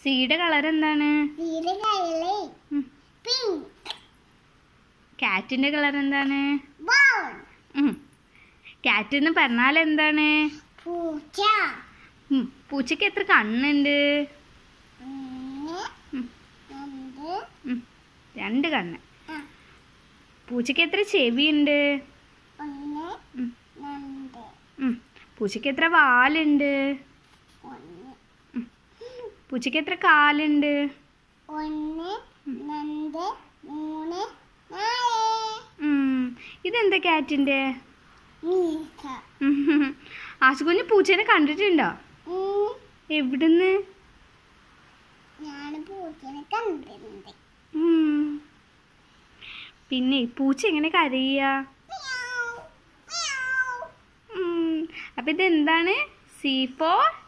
സീയുടെ colour എന്താണ് കാറ്റിന്റെ colour എന്താണ് കാറ്റ് എന്ന് പറഞ്ഞാൽ എന്താണ് പൂച്ചക്ക് എത്ര കണ്ണുണ്ട് രണ്ട് കണ്ണ് പൂച്ചക്ക് എത്ര ചെവിയുണ്ട് പൂച്ചക്ക് എത്ര വാലുണ്ട് പൂച്ചയ്ക്ക് എത്ര കാലുണ്ട് ഒന്ന് രണ്ട് മൂന്ന് ഇതെന്താ കാറ്റിന്റെ ആശുകുഞ്ഞ് പൂച്ചേനെ കണ്ടിട്ടുണ്ടോ എവിടുന്ന് പിന്നെ പൂച്ച എങ്ങനെ കരയ അപ്പൊ ഇതെന്താണ് സി ഫോർ